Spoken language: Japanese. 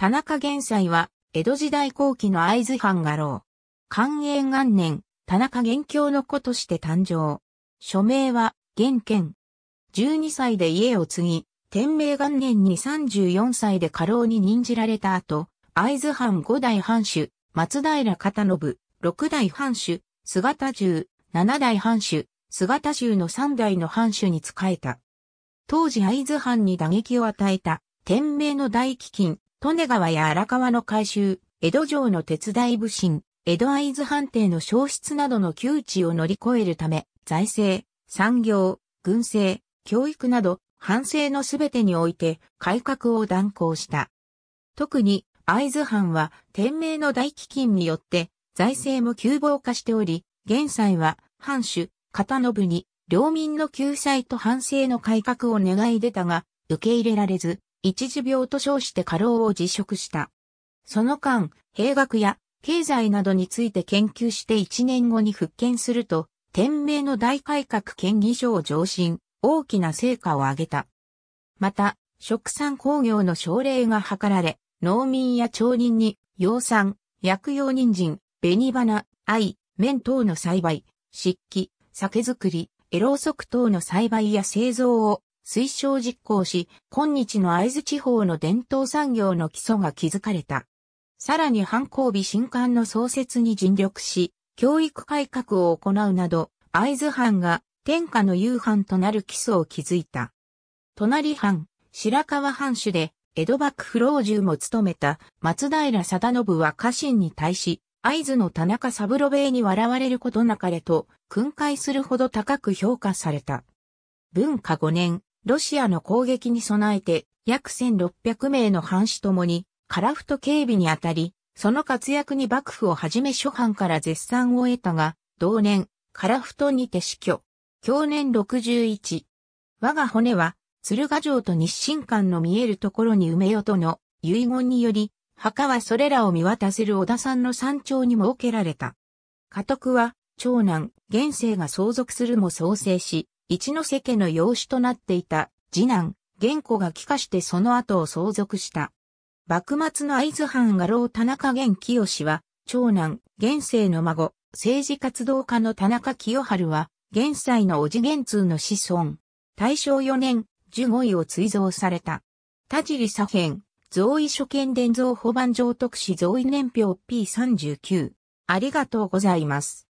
田中玄斎は、江戸時代後期の会津藩画廊。寛永元年、田中元京の子として誕生。署名は、元剣。12歳で家を継ぎ、天明元年に34歳で家老に任じられた後、会津藩5代藩主、松平片信、6代藩主、菅田重、7代藩主、菅田の3代の藩主に仕えた。当時会津藩に打撃を与えた、天明の大飢饉、利根川や荒川の改修、江戸城の鉄大武進、江戸合図藩邸の消失などの窮地を乗り越えるため、財政、産業、軍政、教育など、反省のすべてにおいて改革を断行した。特に、会津藩は天明の大飢饉によって財政も窮乏化しており、現在は藩主、片信に領民の救済と反省の改革を願い出たが、受け入れられず、一時病と称して過労を辞職した。その間、兵学や経済などについて研究して1年後に復権すると、天命の大改革権議所を上申、大きな成果を上げた。また、食産工業の奨励が図られ、農民や町人に、養蚕、薬用人参、紅花、藍、綿等の栽培、漆器、酒造り、エロウソク等の栽培や製造を推奨実行し、今日の会津地方の伝統産業の基礎が築かれた。さらに反抗日新館の創設に尽力し、教育改革を行うなど、会津藩が天下の夕飯となる基礎を築いた。隣藩、白河藩主で、江戸幕府老中も務めた松平定信は家臣に対し、会津の田中三郎兵衛に笑われることなかれと、訓戒するほど高く評価された。文化5年、ロシアの攻撃に備えて約1600名の藩士ともに、カラフト警備にあたり、その活躍に幕府をはじめ諸藩から絶賛を得たが、同年、カラフトにて死去。去年61。我が骨は、鶴ヶ城と日清館の見えるところに埋めよとの遺言により、墓はそれらを見渡せる小田さんの山頂に設けられた。家督は、長男、現世が相続するも創生し、一ノ瀬家の養子となっていた次男、玄子が帰化してその後を相続した。幕末の会津藩画廊田中玄清は、長男、玄世の孫、政治活動家の田中清春は、現在のおじ玄通の子孫。大正4年、15位を追贈された。田尻左辺、贈位所見伝贈保番上特使贈位年表 P39。ありがとうございます。